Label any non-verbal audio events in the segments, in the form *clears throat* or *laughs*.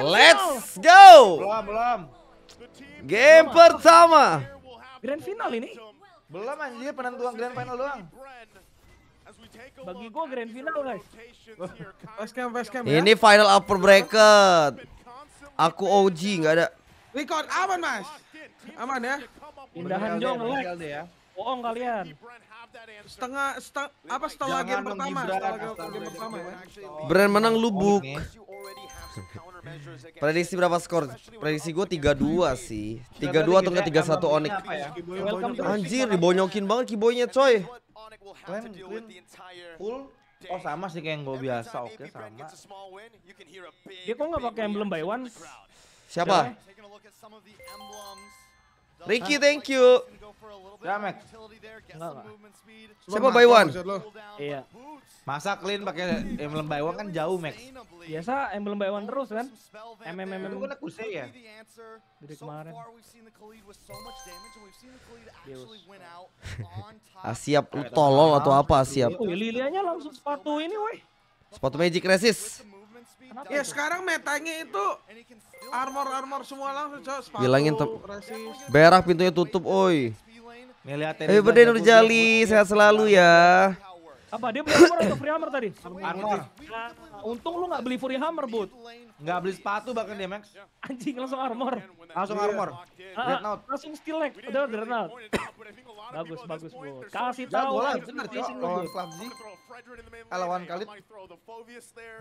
Let's go. Belum, belum. Game pertama. Grand final ini. Belum anjir penentuan grand final doang. Bagi gua grand final guys. West camp, west camp, ya. ini final upper bracket. Aku OG nggak ada. Record aman mas. Aman ya. Indahan jong lu. Ya. Bohong kalian. Setengah setengah apa setelah game pertama, setelah game pertama ya. Brand menang lubuk. Prediksi berapa skor? Prediksi gue 3-2 sih 3-2 atau enggak 3-1 Onyx Anjir dibonyokin banget keyboardnya coy Clan, clean, full Oh sama sih kayak yang gue biasa, oke sama Dia kok nggak pakai emblem by one? Siapa? Siapa? Ricky, thank you. Jamek. Siapa buy one? Iya. Masa clean pakai emblem buy one kan jauh, Max. Biasa emblem buy one terus kan? MMM itu kan kuse ya. Dari kemarin. Asiap ah, lu tolol atau apa Asiap? Lilianya langsung sepatu ini, weh. Spot Magic Resist. Kenapa ya itu? sekarang metanya itu armor-armor semua langsung cok sepatu Bilangin Berah pintunya tutup oi. Happy birthday Nurjali, sehat selalu ya. Apa dia beli armor atau free armor tadi? Armor. untung lu gak beli free hammer, Bud. Nggak beli sepatu bahkan dia, Max. Anjing langsung armor. Langsung iya. armor. Uh, langsung steel lag. Udah Dreadnought. bagus, bagus, Bud. Kasih tau. lah benar sih lawan Slavzi. Lawan Khalid.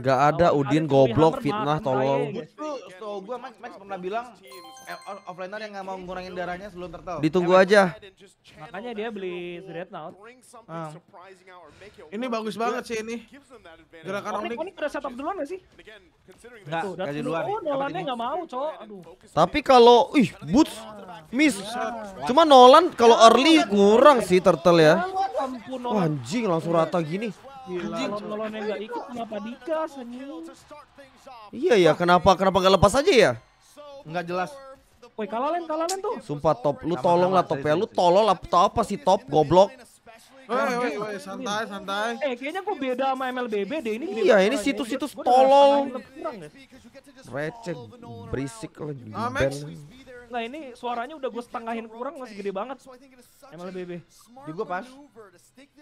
Gak ada Udin goblok fitnah tolong Justru gue gue, Max, Max pernah bilang eh, offliner yang gak mau ngurangin darahnya sebelum tertawa Ditunggu aja. Makanya dia beli dreadnought. Ini bagus banget sih ini. Gerakan Onik. Onik udah setup duluan gak sih? Enggak, kasih duluan. Oh, Nolannya gak mau, cowok. Aduh. Tapi kalau ih, Boots miss. Cuma Nolan kalau early kurang sih turtle ya. Wah, anjing langsung rata gini. Anjing, Nolannya gak ikut kenapa dikas? Iya ya, kenapa kenapa gak lepas aja ya? Enggak jelas. Woi, kalah lain, kalah lain tuh. Sumpah top, lu tolong lah top ya, lu tolol atau apa sih top goblok? Eh, santai, santai. Eh, kayaknya kok beda sama MLBB deh ini. Iya, ini situs-situs tolol. Ya? Recek, berisik lagi. Ah, nah ini suaranya udah gue setengahin kurang masih gede banget MLBB Di gue pas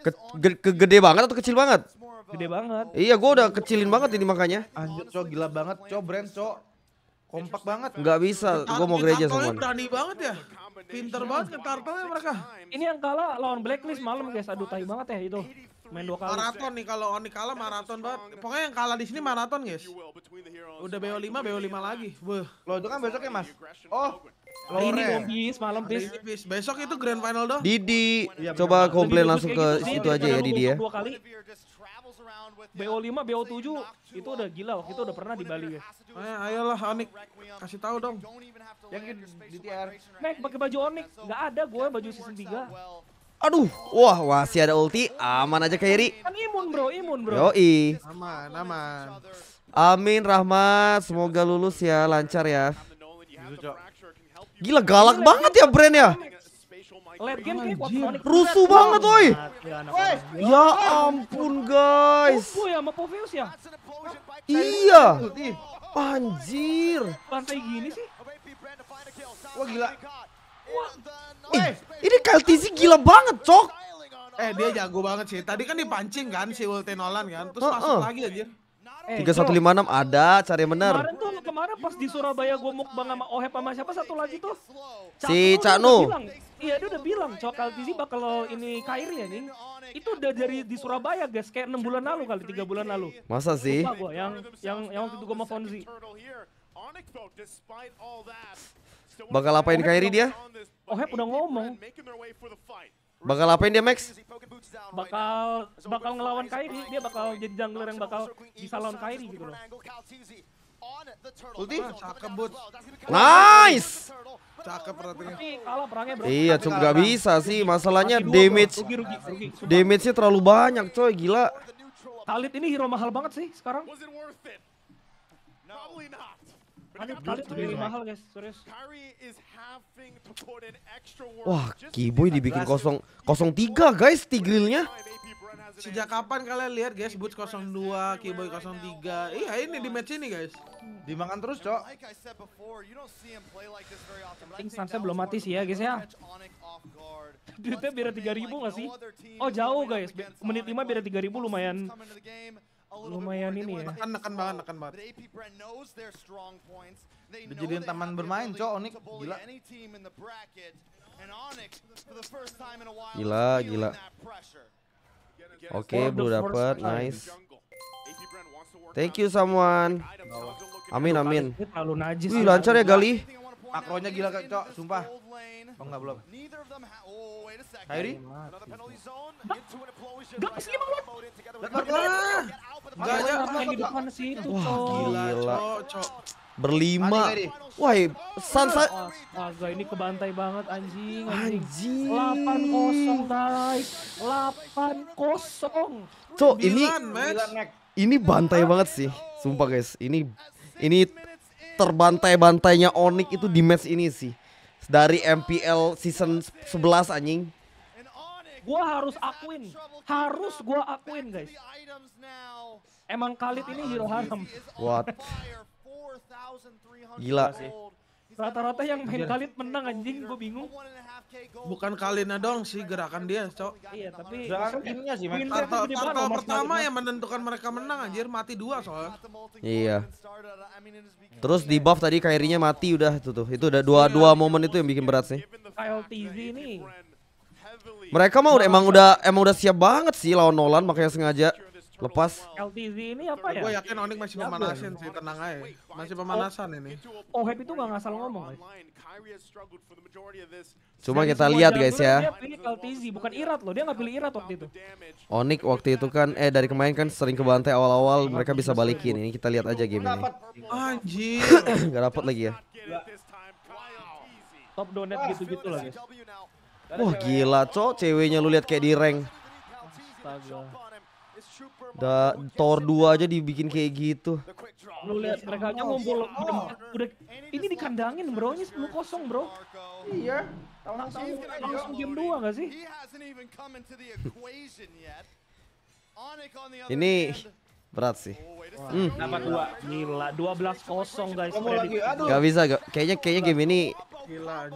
ke, ge, ke gede banget atau kecil banget? Gede banget Iya gue udah kecilin banget ini makanya Anjir cok gila banget cok brand co Kompak banget Gak bisa gue mau gereja sama berani banget ya Pinter banget ke ya mereka. Ini yang kalah lawan Blacklist malam guys. Aduh tai banget ya itu. Main dua kali. Maraton nih kalau Oni kalah maraton banget. Pokoknya yang kalah di sini maraton guys. Udah BO5, BO5 lagi. Wah. Lo itu kan besoknya Mas. Oh. Lore. Ini dong malam bis. Besok itu grand final dong. Didi, iya, coba komplain langsung ke gitu. situ aja ya Didi ya. Dua kali. BO5, BO7 itu udah gila waktu itu udah oh, pernah di Bali ya. Eh, ayolah Onik, kasih tahu dong. Yang di TR. Nek pakai baju Onik, nggak ada gue baju season 3. Aduh, wah masih ada ulti, aman aja Kairi. Kan imun bro, imun bro. Yoi. Aman, aman. Amin Rahmat, semoga lulus ya, lancar ya. Gila galak banget ya brand ya. Late game kayak Sonic. Rusuh banget, woi. Ya ampun, guys. Rusuh ya sama Poveus ya? Iya. Anjir. Lantai gini sih. Wah gila. Wah. Eh, ini Kyle gila banget, Cok. Eh, dia jago banget sih. Tadi kan dipancing kan si Ulti Nolan kan. Terus masuk lagi anjir. 3156 eh, ada, cari yang benar. Kemarin tuh kemarin pas di Surabaya gue mukbang sama Ohep sama siapa satu lagi tuh. Cak si Caknu. Iya dia udah bilang Cokal Tizi bakal ini Kairi ya nih. Itu udah dari di Surabaya guys kayak enam bulan lalu kali tiga bulan lalu. Masa sih? gua, yang yang yang waktu itu gue sama Fonzi. Bakal apain Kairi dia? Ohep udah ngomong. Bakal apain dia Max? Bakal bakal ngelawan Kairi, dia bakal jadi jungler yang bakal bisa lawan Kairi gitu loh. Ulti? Cakep, Nice! Cakep perhatiannya. Iya, cuma nggak bisa sih. Masalahnya damage. Damage-nya terlalu banyak, coy. Gila. Khalid ini hero mahal banget sih sekarang. mahal guys, Wah, Kiboy dibikin kosong kosong tiga guys, tigrilnya. Sejak kapan kalian lihat guys Boots 02, Keyboy 03? Iya ini di match ini guys. Dimakan terus, Cok. Penting Sansa belum mati sih ya, guys ya. *laughs* Duitnya biar 3000 gak sih? Oh, jauh guys. Menit 5 biar 3000 lumayan lumayan ini ya. Nekan, nekan banget, nekan banget. Udah jadiin taman bermain, cok Onyx, gila. Gila, gila. Oke, okay, Blue dapat. Nice. Thank you someone. Amin amin. Wih, lancar ya Gali. Makronya gila kak, Cok, sumpah. Oh enggak belum. Kairi? sih lima Gak Gak ada yang di depan situ, Wah, gila, Cok berlima. Wah, Sansa. Oh, astaga, ini kebantai banget anjing. Anjing. Delapan kosong guys. Delapan kosong. So, ini ini bantai banget sih. Sumpah guys, ini ini terbantai-bantainya Onyx itu di match ini sih. Dari MPL season sebelas anjing. Gua harus akuin, harus gua akuin guys. Emang Khalid ini hero haram. What? Gila sih. Rata-rata yang main Khalid menang anjing, gue bingung. Bukan Khalidnya dong sih gerakan dia, Cok. Iya, tapi gerakan sih, Main. Tarto, tarto pertama yang menentukan mereka menang anjir, mati dua soalnya. Iya. Terus di buff tadi Kairinya mati udah itu tuh. Itu udah dua dua momen itu yang bikin berat sih. KLTV ini. Mereka mah udah emang udah emang udah siap banget sih lawan Nolan makanya sengaja Lepas. LTZ ini apa ya? Gue yakin Onik masih iya, pemanasan sih, tenang aja. Masih pemanasan oh, ini. Oh, Happy itu gak ngasal ngomong, guys. Cuma kita lihat guys ya. LTZ, bukan Irat loh. Dia nggak pilih Irat waktu itu. Onik waktu itu kan, eh dari kemarin kan sering kebantai awal-awal mereka bisa balikin. Ini kita lihat aja game ini. Anjir. gak dapat lagi ya. Top donet ah, gitu-gitu lah guys. Wah gila, cok. Ceweknya lu lihat kayak di rank. Astaga. Da, Thor 2 aja dibikin kayak gitu. Lu lihat mereka aja ngumpul udah ini dikandangin bro, ini 10 kosong bro. Iya. Langsung game 2 gitu. gak sih? ini berat sih. Hmm. Dapat dua, gila, 12 kosong guys. Gak bisa, gak. kayaknya kayaknya game ini. Gila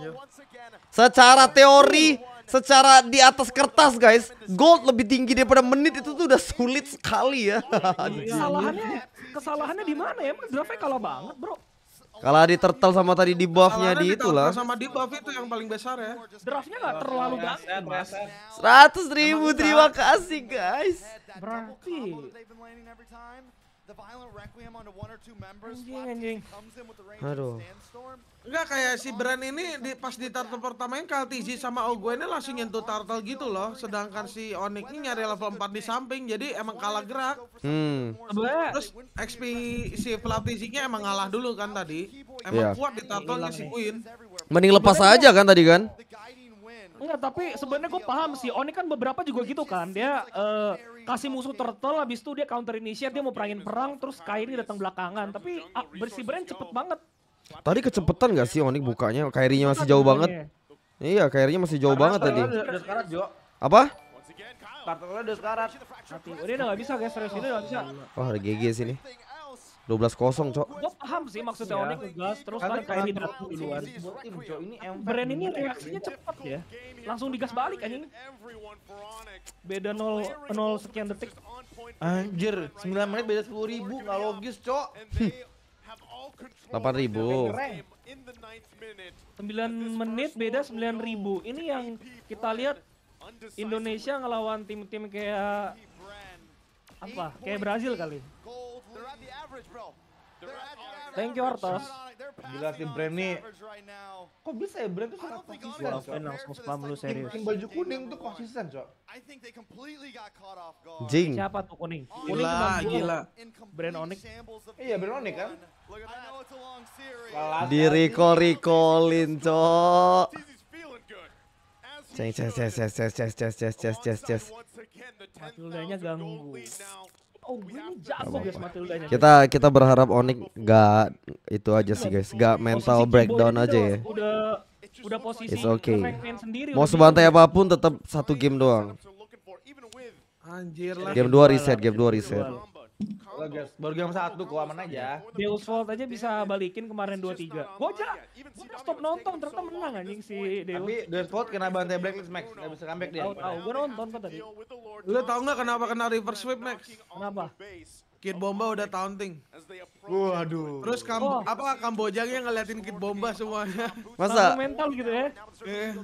Secara teori secara di atas kertas guys gold lebih tinggi daripada menit itu tuh udah sulit sekali ya oh, iya, iya. kesalahannya kesalahannya di mana ya emang draftnya kalah banget bro kalah di turtle sama tadi di buffnya di itulah sama di buff itu yang paling besar ya draftnya nggak terlalu banyak seratus ribu terima kasih guys berarti Anjing anjing. Aduh. Enggak kayak si Bran ini di, pas di turtle pertama yang Kaltizi sama ini langsung nyentuh turtle gitu loh, sedangkan si Onyx ini nyari level 4 di samping jadi emang kalah gerak. Hmm. Terus XP si Flatizinya emang ngalah dulu kan tadi. Emang yeah. kuat di turtle si Queen. Mending lepas aja kan tadi kan? Enggak, tapi sebenarnya gue paham sih. Oni kan beberapa juga gitu kan. Dia uh, kasih musuh turtle, habis itu dia counter initiate, dia mau perangin perang, terus Kairi datang belakangan. Tapi uh, bersih brand cepet banget. Tadi kecepetan gak sih Oni bukanya? Kairinya masih jauh banget. Iya, Kairinya masih jauh banget tadi. Apa? Kartu udah sekarat. Ini udah gak bisa guys, serius ini gak bisa. Wah, ada GG sini. 12 kosong Cok. gue paham sih maksudnya yeah. Onyx gas terus kan kayak ini dulu duluan. ini brand ini reaksinya cepat ya. Langsung digas balik anjing. Beda 0 0 sekian detik. Anjir, 9 menit beda 10 ribu nggak logis, Cok. 8 *laughs* ribu. 9 menit beda 9 ribu. Ini yang kita lihat Indonesia ngelawan tim-tim kayak apa? Kayak Brazil kali. Thank you Hortos. Gila tim brand nih. Kok bisa ya brand tuh sangat konsisten. Gua lakuin langsung spam lu serius. Tim baju kuning tuh konsisten, Cok. Jing. Siapa tuh kuning? gila, gila. Brand Onyx. Iya, brand Onyx kan? Di recall recallin, Cok. Ceng ceng ceng ceng ceng ceng ceng ceng ceng ceng. Matildanya ganggu. Oh, kita kita berharap Onik gak itu aja sih guys, gak mental breakdown aja ya. It's okay. Mau sebantai apapun tetap satu game doang. Game dua reset, game dua reset. Baru game satu kok aman aja. Bills Fault aja bisa balikin kemarin dua tiga. Gua aja gua udah stop nonton ternyata menang anjing si Deus. Tapi Bills Fault kena bantai Blacklist Max, nggak bisa comeback dia. Tahu, tahu. Gua nonton kok tadi. Lu tau gak kenapa kena river sweep Max? Kenapa? Kid Bomba udah taunting. Waduh. Terus kam oh. apa yang ngeliatin Kid Bomba semuanya. *laughs* Masa? mental gitu ya. Yeah.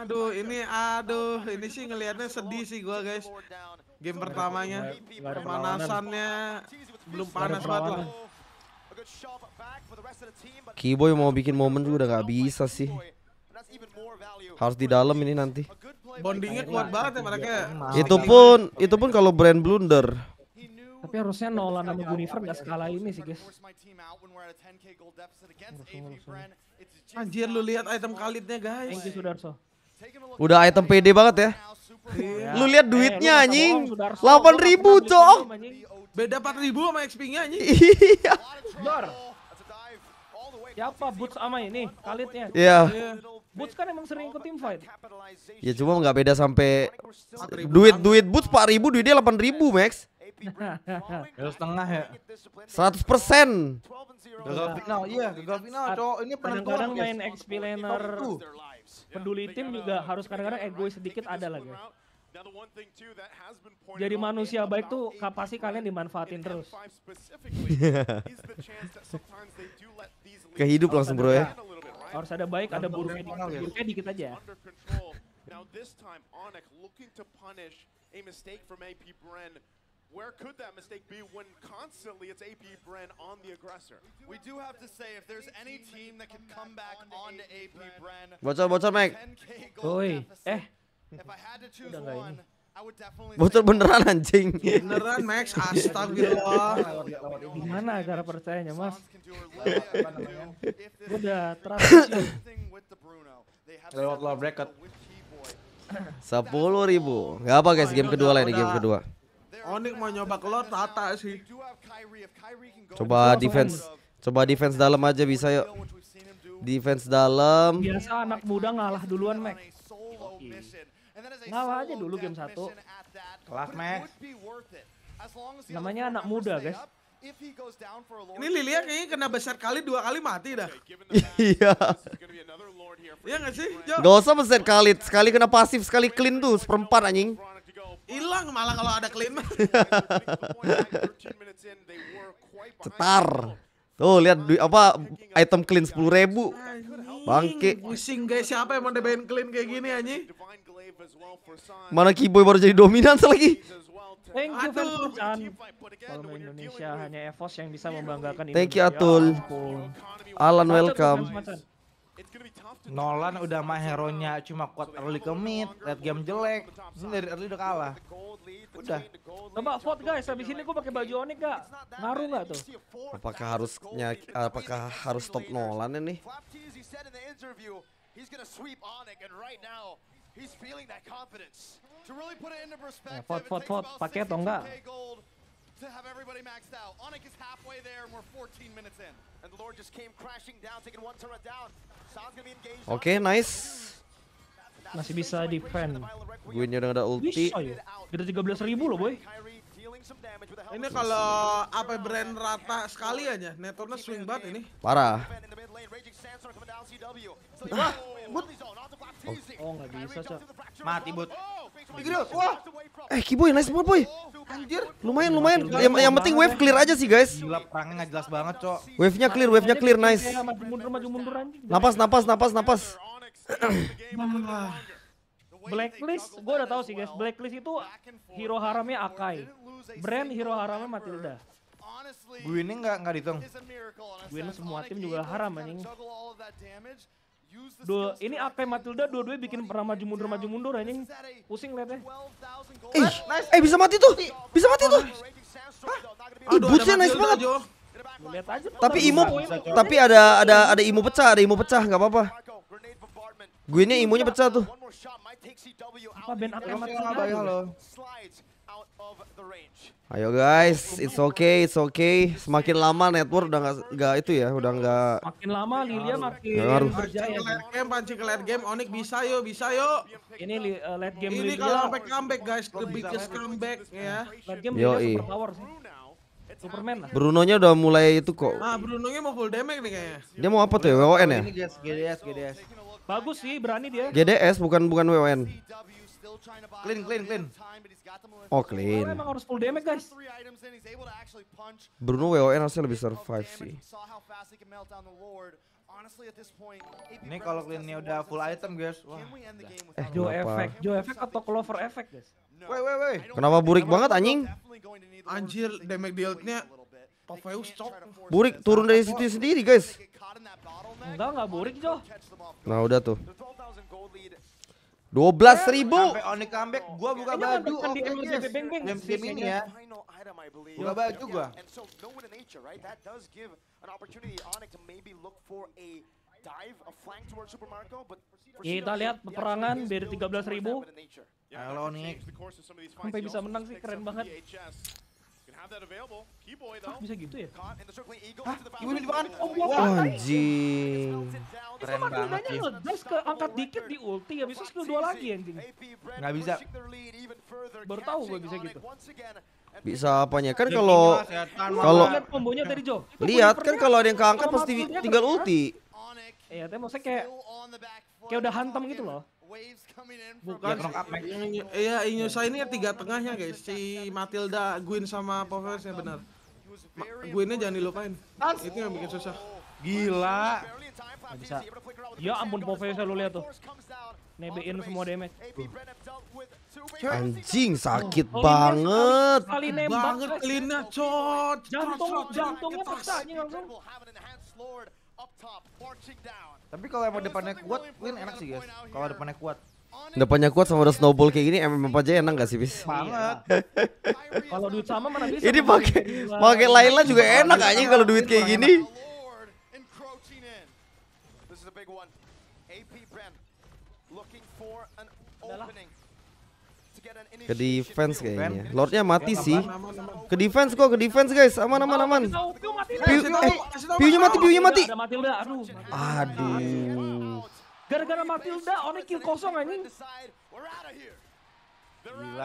Aduh, ini aduh, ini sih ngeliatnya sedih sih gua, guys. Game pertamanya pemanasannya belum panas banget lah. Keyboy mau bikin momen juga udah gak bisa sih harus di dalam ini nanti. Bondingnya kuat banget ya mereka. Ya. Itu pun itu pun kalau brand blunder. Tapi harusnya Nolan nama Gunifer nggak skala ini sih guys. Anjir lu lihat item kalitnya guys. Sudarso. Udah item PD banget ya. Iya. lu lihat eh, duitnya anjing. anjing. 8000 cok. Beda 4000 sama XP-nya anjing. Iya. Siapa Boots sama ini kalitnya? Iya. Yeah. Boots kan emang sering ikut tim fight. Ya cuma nggak beda sampai duit duit Boots pak ribu dia delapan ribu Max. *laughs* Ya, setengah ya. Seratus persen. Gagal final, iya gagal final. Cowok ini kadang-kadang main XP laner peduli tim juga harus kadang-kadang egois sedikit ada lagi. Jadi manusia baik tuh kapasi kalian dimanfaatin terus. *laughs* *laughs* ke hidup harus langsung bro ya. Harus ada baik, ada buruknya dikit, buruknya dikit aja. Now this time Onyx looking to punish a mistake from AP Bren. Where could that mistake be when constantly it's AP Bren on the aggressor? We do have to say if there's any team that can come back on AP Bren. Bocor bocor Mike. Oi. Eh. If I had to choose one Bocor beneran anjing. Beneran Max, astagfirullah. Gimana cara percayanya, Mas? Udah terakhir. Lewat low bracket. Sepuluh ribu. Gak apa guys, game kedua lah ini game kedua. Onik oh, mau nyoba keluar tata sih. Coba defense, coba defense dalam aja bisa yuk. Defense dalam. Biasa anak muda ngalah duluan Max. Okay. Ngalah aja dulu game satu. Kelas Max. Namanya anak muda guys. Ini Lilia kayaknya kena besar kali dua kali mati dah. *laughs* Iya. Iya gak sih? Iya. Gak usah besar kali, sekali kena pasif, sekali clean tuh seperempat anjing. Hilang malah kalau ada clean. Cetar. Tuh lihat apa item clean sepuluh ribu. Bangke. Pusing guys, siapa yang mau debain clean kayak gini anjing? Mana Kiboy baru jadi dominan *laughs* lagi. Thank you Atul. Kalau Indonesia hanya Evos yang bisa membanggakan Thank you Atul. Ya Alan welcome. Nolan udah mah hero-nya cuma kuat early ke mid, lihat game jelek. Ini dari early udah kalah. Udah. Coba vote guys, habis ini gue pakai baju Onik gak? Ngaruh gak tuh? Apakah harusnya apakah harus stop Nolan ini? He's gonna sweep vote, vote, vote. Pakai atau enggak? to have everybody maxed out. Onik is halfway there and we're 14 minutes in. And the Lord just came crashing down, taking one turret down. Sound's gonna be engaged. Okay, nice. Masih bisa defend. Gue nyerang ada ulti. Kita 13 ribu loh, boy. Ini kalau apa brand rata sekali aja, Netornya swing banget ini. Parah. Ah, Oh, oh nggak bisa, cok Mati, Bot. Oh, Wah. Eh, Kiboy, nice banget, Boy. Anjir. Lumayan, lumayan. Yang, yang penting wave clear aja sih, guys. Gila, perangnya gak jelas banget, Cok. Wave-nya clear, wave-nya clear, nice. Napas, napas, napas, napas. *clears throat* Blacklist, gue udah tahu sih guys. Blacklist itu hero haramnya Akai. Brand hero haramnya Matilda. Gue ini nggak nggak dihitung. Gue ini semua tim juga haram anjing. Dua, ini AK ya? Matilda dua dua bikin pernah maju mundur maju ya, mundur ini Pusing liatnya. Eh, eh bisa mati tuh. Bisa mati tuh. Hah? Ih, nice banget. Lihat Tapi imo tapi ada ada ada imo pecah, ada imo pecah enggak apa-apa. Gue ini imunya pecah tuh. Apa Ben AK Matilda? Halo. Ayo guys, it's okay, it's okay. Semakin lama network udah nggak nggak itu ya, udah nggak. Makin lama Lilia makin Pancing ke late game, pancing ke late game. Onik bisa yo, bisa yo. Ini uh, late game Ini Lilia. kalau sampai comeback guys, the biggest comeback ya. Late game Lilia super power sih. Superman lah. Brunonya udah mulai itu kok. Ah, Brunonya mau full damage nih kayaknya. Dia mau apa tuh? Ya, WON ya? Ini guys, GDS, GDS. Bagus sih, berani dia. GDS bukan bukan WON. Clean, clean, clean. Oh, clean. emang harus full damage, guys. Bruno WoE harusnya lebih survive sih. Ini kalau clean ini udah full item, guys. Wah. Eh, Joe effect, Joe effect atau Clover effect, guys? Woi, woi, woi. Kenapa burik banget anjing? Anjir, damage dealnya Toveus cok. Burik turun dari situ sendiri, guys. Enggak, enggak burik, Jo. Nah, udah tuh dua belas ribu. Sampai comeback, gua buka baju. ini ya. Buka baju gua. Kita lihat peperangan dari belas ribu. Halo Onik, Sampai bisa menang sih, keren banget bisa gitu ya? Hah, gimana di bahan? Oh, anjing. Keren banget ya. Terus ke angkat dikit di ulti, habis itu skill 2 lagi anjing. Nggak bisa. Baru tahu gue bisa gitu. Bisa apanya? Kan kalau kalau lihat kan kalau ada yang keangkat pasti tinggal ulti. Iya, tapi maksudnya kayak kayak udah hantam gitu loh. Bukan iya Inyusa ini ya tiga tengahnya guys. Si Matilda, Gwyn sama Poverse ya benar. Ma Gwynnya jangan dilupain. Itu yang bikin susah. Gila. Gak bisa. Ya ampun Poverse lu lihat tuh. Nebein semua damage. Anjing sakit oh, banget. Kali nembak banget kelinnya, cot. Jantung jantungnya pecah langsung. Tapi kalau emang depannya kuat, Win enak sih guys. Kalau depannya kuat. Depannya kuat sama udah snowball kayak gini MM aja enak gak sih bis? Banget. *laughs* kalau duit sama mana bisa? Ini pakai pakai Laila juga enak aja kalau duit kayak gini. This ke defense kayaknya. Lordnya iya, mati sih. Ke defense kok, ke defense guys. Aman aman aman. Piu eh, piunya mati, piunya mati. Aduh. Gara-gara Matilda, Onik kill kosong ini.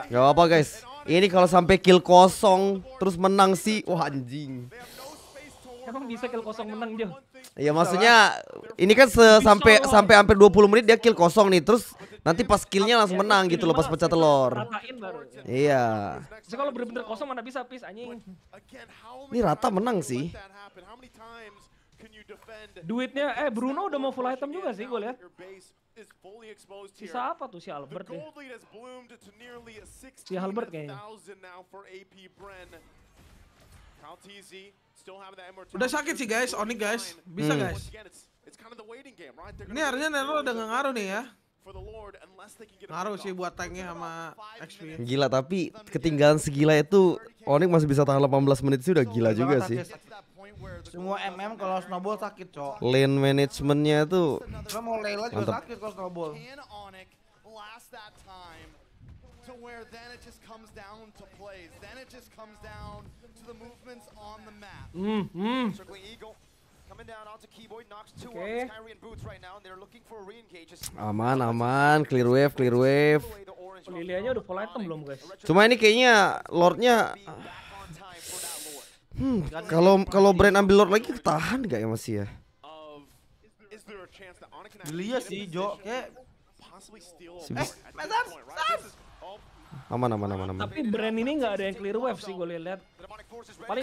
Gak apa guys. Ini kalau sampai kill kosong terus menang sih, wah anjing. Emang bisa kill kosong menang dia? Iya maksudnya ini kan sampai sampai hampir 20 menit dia kill kosong nih terus Nanti pas skillnya langsung menang gitu loh pas pecah telur. Iya. kalau bener-bener kosong mana bisa pis anjing. Ini rata menang sih. Duitnya eh Bruno udah mau full item juga sih gue lihat. Sisa apa tuh si Albert ya? Si Albert kayaknya. Udah sakit sih guys, Oni guys, bisa hmm. guys. Ini harusnya Nero udah gak ngaruh nih ya. Ngaruh sih buat tanknya sama XP. Gila tapi ketinggalan segila itu Onyx masih bisa tahan 18 menit sih udah gila juga sih. Semua MM kalau snowball sakit, Cok. Lane managementnya tuh Cuma mau Layla juga mantap. sakit kalau snowball. Oke. Okay. Aman, aman. Clear wave, clear wave. Lilianya udah full item belum, guys? Cuma ini kayaknya lordnya Hmm, kalau kalau brand ambil lord lagi ketahan gak ya masih ya? Lilia iya sih, Jo. Kayak Sibuk. Aman aman aman aman. Tapi brand ini nggak ada yang clear wave sih gue lihat.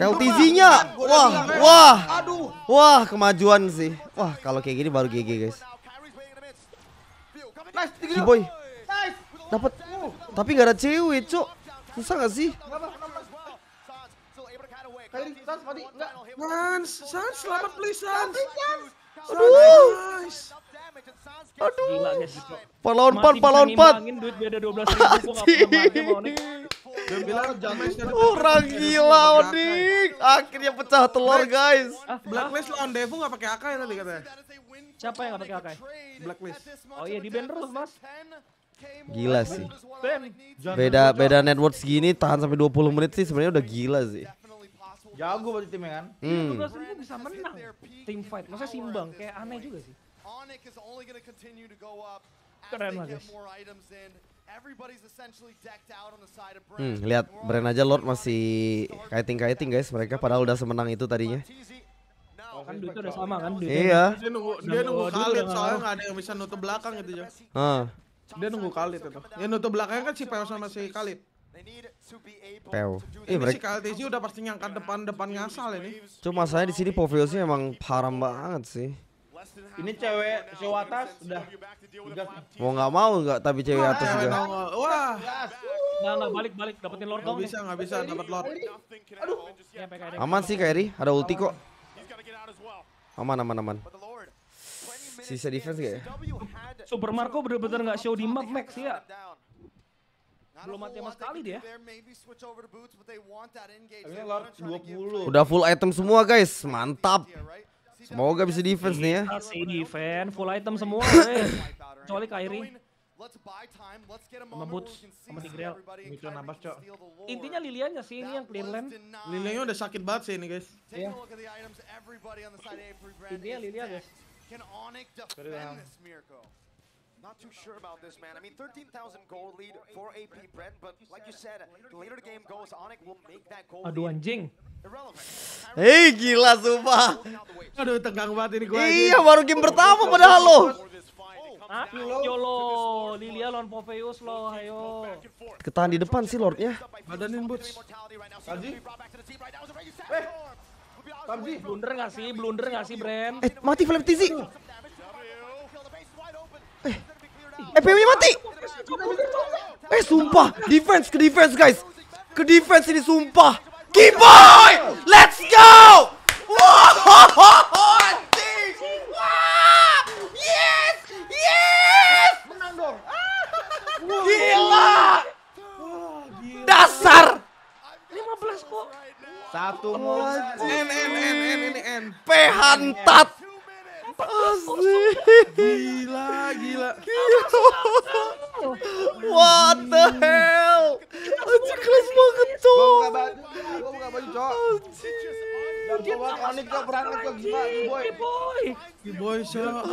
Kalau tizinya, wah, wah, aduh, wah kemajuan sih. Wah kalau kayak gini baru GG guys. Nice, boy. Nice. Dapat. Tapi nggak ada cewek, cuk. Susah nggak sih? Sans, Sans, selamat please, Sans. Aduh. Nice. Aduh. Gila pan Pala empat, pala empat. Orang gila Odik, Akhirnya pecah telur guys. Ah, ah. Blacklist lawan Devo nggak pakai AK ya tadi katanya. Siapa yang nggak pakai AK? Blacklist. Oh iya di band terus mas. Gila sih. Beda beda network segini tahan sampai 20 menit sih sebenarnya udah gila sih. Jago buat timnya kan? Hmm. 12 iya, bisa menang. Tim fight, maksudnya simbang, kayak aneh juga sih. Onic is only going to continue to go up Keren lah guys more items in. Everybody's essentially decked out on the side of Hmm, lihat Brand aja Lord masih kiting-kiting guys. Mereka padahal udah semenang itu tadinya. Oh, kan duitnya udah sama kan duitnya. Iya. Dia nunggu dia nunggu Khalid soalnya nggak ada yang bisa nutup belakang gitu ya. Ah. Dia nunggu Khalid itu. Yang nutup belakangnya kan si Peo sama si Khalid. Peo. Eh, mereka... si Kaltesi udah pasti ngangkat depan-depan ngasal ini. Cuma saya di sini Poviusnya emang haram banget sih. Ini cewek cewek atas udah mau nggak mau nggak tapi cewek atas eh, juga. Wah. nggak nggak balik balik dapetin lord dong. Bisa nggak bisa dapet lord. Aduh. Iya, aman sih Kairi, ada ulti kok. Aman aman aman. Sisa defense gak ya? Super Marco bener-bener nggak show di map Max ya. Belum mati sama sekali dia. Udah full item semua guys, mantap. Semoga bisa iya, defense nih ya. Kasih iya iya, defense, full item semua. Kecuali Kyrie. Sama Boots, sama Ini nambah, Cok. Intinya Lilianya sih ini yang clear land. Lilianya udah sakit banget sih ini, guys. Iya. Intinya Lilian guys. Can Onyx Not too sure about this, man. I mean, 13,000 gold lead for AP Brent, but like you said, the later the game goes, Onyx will make that gold Aduh anjing. Hei eh, gila sumpah. Aduh tegang banget ini gue. Iya, baru game pertama oh. padahal lo. Ayo ah, lo, Lilia lawan Popeus lo, ayo. Ketahan di depan sih Lordnya. Badanin Boots. Haji. Eh, Tamji, blunder gak sih? Blunder gak sih, Brent? Eh, mati Flame Tizi. Eh. EPW eh, mati. Eh sumpah, defense ke defense guys. Ke defense ini sumpah. Kiboy, let's go. Wow, Yes, yes. Menang dong. Gila. Dasar. 15 kok. Satu N N N N N N P hantat. Asik. Gila, gila. What the hell? Anjir keras banget, tuh. Gua buka baju, gua buka baju, Cok. gila, boy. Boy. Boy,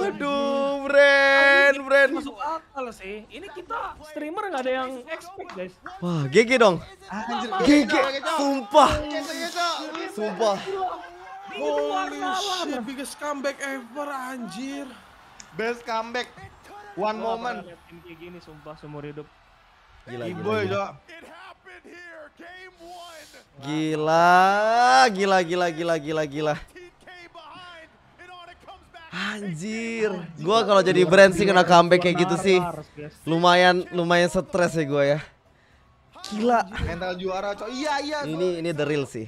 Aduh, Bren, Bren. Masuk akal sih. Ini kita streamer gak ada yang expect, guys. Wah, GG dong. Anjir, GG. Sumpah. Sumpah. Holy shit, biggest comeback ever anjir. Best comeback. One oh, moment. kayak gini sumpah seumur hidup. Gila, gila, gila. Gila, gila, gila, gila, gila. Anjir, gua kalau jadi brand sih kena comeback kayak gitu sih. Lumayan lumayan stres ya gua ya. Gila. Mental juara, coy. Iya, iya. Ini ini the real sih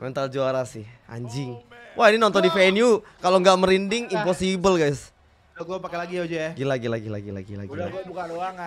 mental juara sih anjing wah ini nonton di venue kalau nggak merinding impossible guys gue pakai lagi aja ya, ya gila gila gila gila gila udah gue buka doang